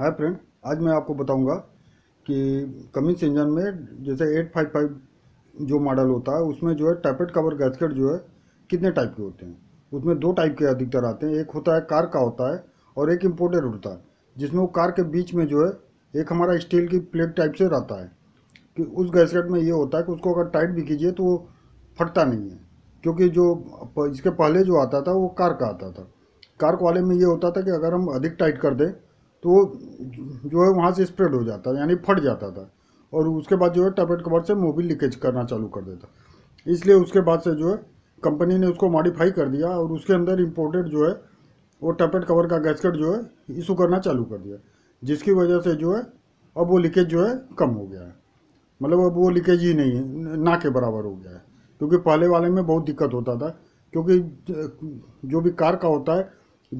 hi friend आज मैं आपको बताऊंगा कि कमिंस इंजन में जैसे 855 जो मॉडल होता है उसमें जो है टैपेट कवर गैसकेट जो है कितने टाइप के होते हैं उसमें दो टाइप के अधिकतर आते हैं एक होता है कार का होता है और एक इम्पोर्टेड होता है जिसमें वो कार के बीच में जो है एक हमारा स्टील की प्लेट टाइप से रहता है कि उस गैसकेट में ये होता है कि उसको अगर टाइट भी कीजिए तो वो फटता नहीं है क्योंकि जो इसके पहले जो आता था वो कार का आता था कार वाले में ये होता था कि अगर हम अधिक टाइट कर दें तो जो है वहाँ से स्प्रेड हो जाता था यानी फट जाता था और उसके बाद जो है टैबलेट कवर से मोबिल लीकेज करना चालू कर देता इसलिए उसके बाद से जो है कंपनी ने उसको मॉडिफाई कर दिया और उसके अंदर इम्पोर्टेड जो है वो टैपेट कवर का गैसकेट जो है इशू करना चालू कर दिया जिसकी वजह से जो है अब वो लीकेज जो है कम हो गया है मतलब अब वो लीकेज ही नहीं है ना के बराबर हो गया है क्योंकि पहले वाले में बहुत दिक्कत होता था क्योंकि जो भी कार का होता है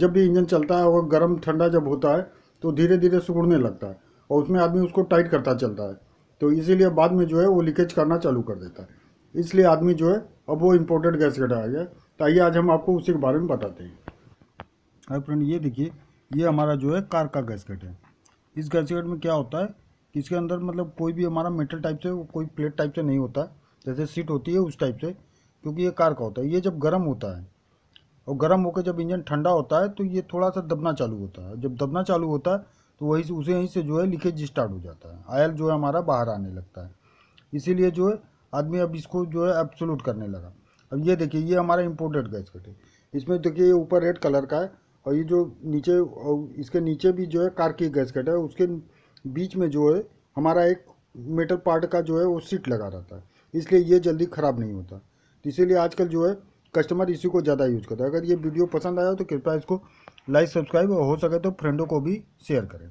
जब भी इंजन चलता है और गर्म ठंडा जब होता है तो धीरे धीरे सिकुड़ने लगता है और उसमें आदमी उसको टाइट करता चलता है तो इसीलिए बाद में जो है वो लीकेज करना चालू कर देता है इसलिए आदमी जो है अब वो इम्पोर्टेड गैस घटाया गया तो आइए आज हम आपको उसी के बारे में बताते हैं अरे फ्रेंड ये देखिए ये हमारा जो है कार का गैसकेट है इस गैसकेट में क्या होता है कि इसके अंदर मतलब कोई भी हमारा मेटल टाइप से कोई प्लेट टाइप से नहीं होता जैसे सीट होती है उस टाइप से क्योंकि ये कार का होता है ये जब गर्म होता है और गर्म होकर जब इंजन ठंडा होता है तो ये थोड़ा सा दबना चालू होता है जब दबना चालू होता है तो वहीं से उसे यहीं से जो है लीकेज स्टार्ट हो जाता है आयल जो है हमारा बाहर आने लगता है इसीलिए जो है आदमी अब इसको जो है एब्सोल्यूट करने लगा अब ये देखिए ये हमारा इम्पोर्टेड गैस कट है इसमें देखिए ये ऊपर रेड कलर का है और ये जो नीचे और इसके नीचे भी जो है कार की गैस कट है उसके बीच में जो है हमारा एक मेटल पार्ट का जो है वो सीट लगा रहता है इसलिए ये जल्दी ख़राब नहीं होता तो इसीलिए आजकल जो है कस्टमर इसी को ज़्यादा यूज़ करता है अगर ये वीडियो पसंद आया हो तो कृपया इसको लाइक सब्सक्राइब और हो सके तो फ्रेंडों को भी शेयर करें